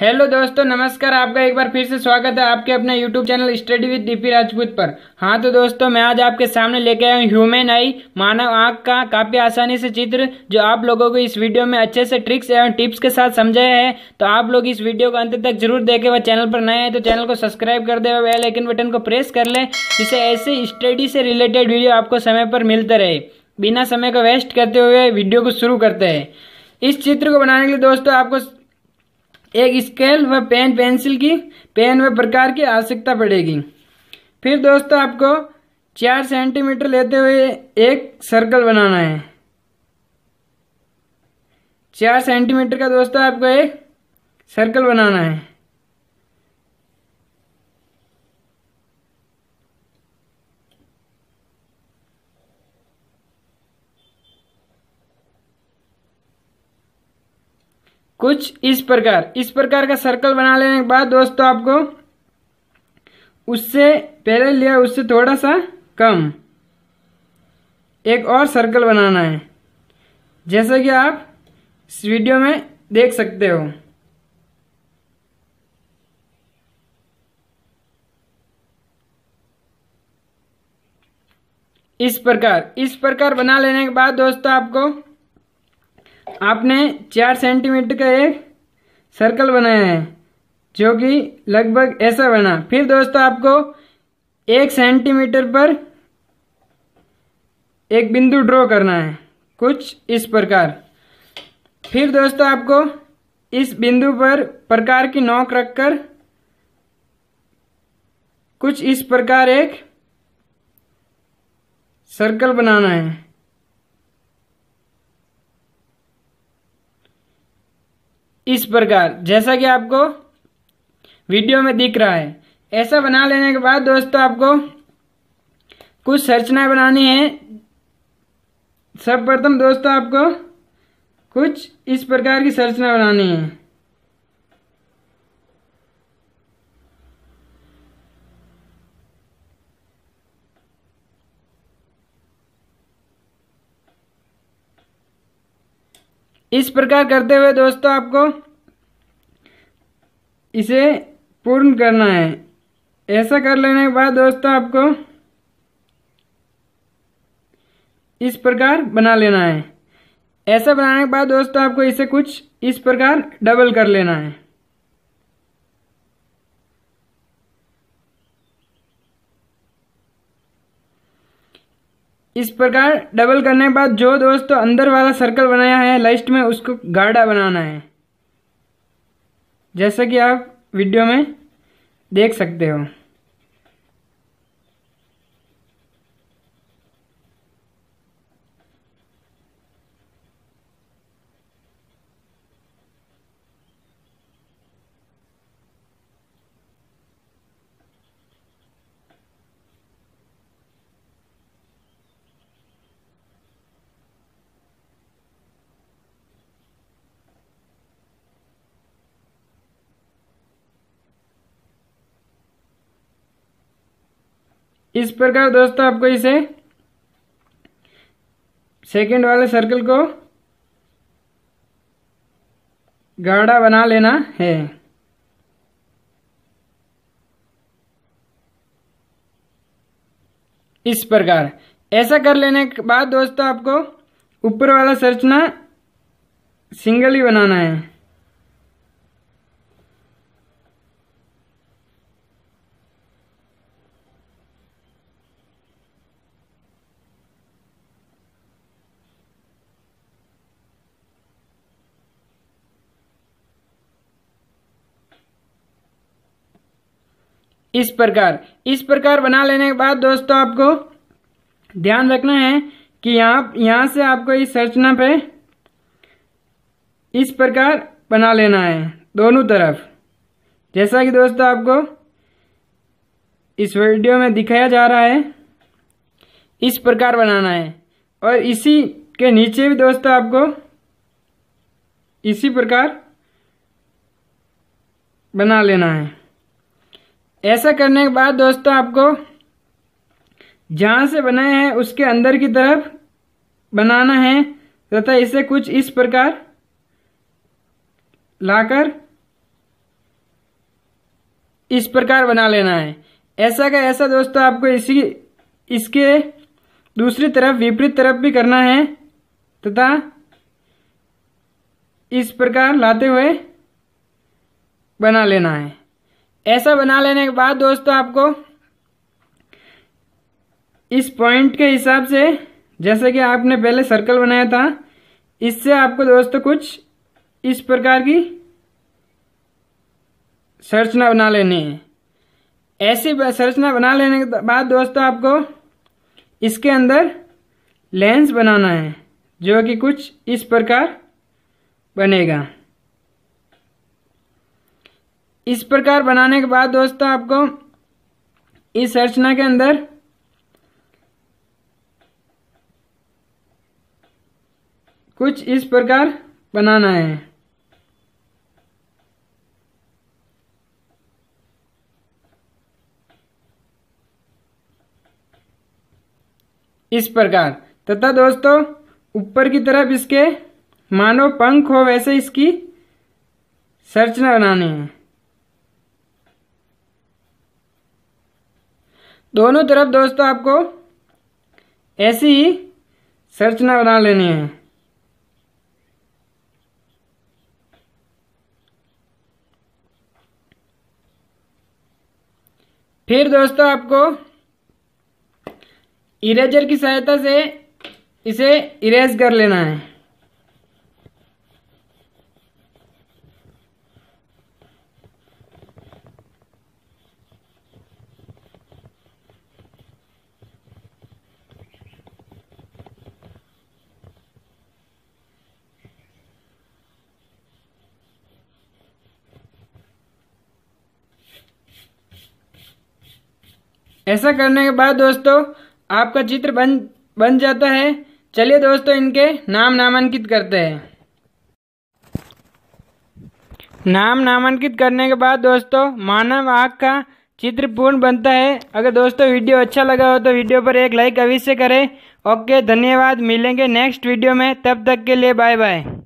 hello दोस्तों नमस्कार आपका एक बार फिर से स्वागत है आपके अपने YouTube channel study with DP Rajput पर हाँ तो दोस्तों मैं आज आपके सामने लेके आया हूँ ह्यूमन आई मानव आंख का काफ़ी आसानी से चित्र जो आप लोगों को इस वीडियो में अच्छे से ट्रिक्स एवं टिप्स के साथ समझाया है तो आप लोग इस वीडियो को अंत तक जरूर देखे व चैनल पर नए हैं तो चैनल को सब्सक्राइब कर दे वेलाइकन बटन को प्रेस कर ले जिससे ऐसे स्टडी से रिलेटेड वीडियो आपको समय पर मिलते रहे बिना समय का वेस्ट करते हुए वीडियो को शुरू करते हैं इस चित्र को बनाने के लिए दोस्तों आपको एक स्केल व पेन पेंसिल की पेन व प्रकार की आवश्यकता पड़ेगी फिर दोस्तों आपको चार सेंटीमीटर लेते हुए एक सर्कल बनाना है चार सेंटीमीटर का दोस्तों आपको एक सर्कल बनाना है कुछ इस प्रकार इस प्रकार का सर्कल बना लेने के बाद दोस्तों आपको उससे पहले लिया उससे थोड़ा सा कम एक और सर्कल बनाना है जैसा कि आप इस वीडियो में देख सकते हो इस प्रकार इस प्रकार बना लेने के बाद दोस्तों आपको आपने चार सेंटीमीटर का एक सर्कल बनाया है जो कि लगभग ऐसा बना फिर दोस्तों आपको एक सेंटीमीटर पर एक बिंदु ड्रॉ करना है कुछ इस प्रकार फिर दोस्तों आपको इस बिंदु पर प्रकार की नोक रखकर कुछ इस प्रकार एक सर्कल बनाना है इस प्रकार जैसा कि आपको वीडियो में दिख रहा है ऐसा बना लेने के बाद दोस्तों आपको कुछ संरचनाएं बनानी है सर्वप्रथम दोस्तों आपको कुछ इस प्रकार की संरचना बनानी है इस प्रकार करते हुए दोस्तों आपको इसे पूर्ण करना है ऐसा कर लेने के बाद दोस्तों आपको इस प्रकार बना लेना है ऐसा बनाने के बाद दोस्तों आपको इसे कुछ इस प्रकार डबल कर लेना है इस प्रकार डबल करने के बाद जो दोस्तों तो अंदर वाला सर्कल बनाया है लास्ट में उसको गाढ़ा बनाना है जैसा कि आप वीडियो में देख सकते हो इस प्रकार दोस्तों आपको इसे सेकंड वाले सर्कल को गाढ़ा बना लेना है इस प्रकार ऐसा कर लेने के बाद दोस्तों आपको ऊपर वाला सरचना सिंगल ही बनाना है इस प्रकार इस प्रकार बना लेने के बाद दोस्तों आपको ध्यान रखना है कि यहाँ यहाँ से आपको इस संरचना पे इस प्रकार बना लेना है दोनों तरफ जैसा कि दोस्तों आपको इस वीडियो में दिखाया जा रहा है इस प्रकार बनाना है और इसी के नीचे भी दोस्तों आपको इसी प्रकार बना लेना है ऐसा करने के बाद दोस्तों आपको जहाँ से बनाए हैं उसके अंदर की तरफ बनाना है तथा इसे कुछ इस प्रकार लाकर इस प्रकार बना लेना है ऐसा का ऐसा दोस्तों आपको इसी इसके दूसरी तरफ विपरीत तरफ भी करना है तथा इस प्रकार लाते हुए बना लेना है ऐसा बना लेने के बाद दोस्तों आपको इस पॉइंट के हिसाब से जैसे कि आपने पहले सर्कल बनाया था इससे आपको दोस्तों कुछ इस प्रकार की संरचना बना लेनी है ऐसी संरचना बना लेने के बाद दोस्तों आपको इसके अंदर लेंस बनाना है जो कि कुछ इस प्रकार बनेगा इस प्रकार बनाने के बाद दोस्तों आपको इस रचना के अंदर कुछ इस प्रकार बनाना है इस प्रकार तथा दोस्तों ऊपर की तरफ इसके मानो पंख हो वैसे इसकी संरचना बनानी है दोनों तरफ दोस्तों आपको ऐसी ही संरचना बना लेनी है फिर दोस्तों आपको इरेजर की सहायता से इसे इरेज कर लेना है ऐसा करने के बाद दोस्तों आपका चित्र बन बन जाता है चलिए दोस्तों इनके नाम नामांकित करते हैं नाम नामांकित करने के बाद दोस्तों मानव आँख का चित्र पूर्ण बनता है अगर दोस्तों वीडियो अच्छा लगा हो तो वीडियो पर एक लाइक अवश्य करें ओके धन्यवाद मिलेंगे नेक्स्ट वीडियो में तब तक के लिए बाय बाय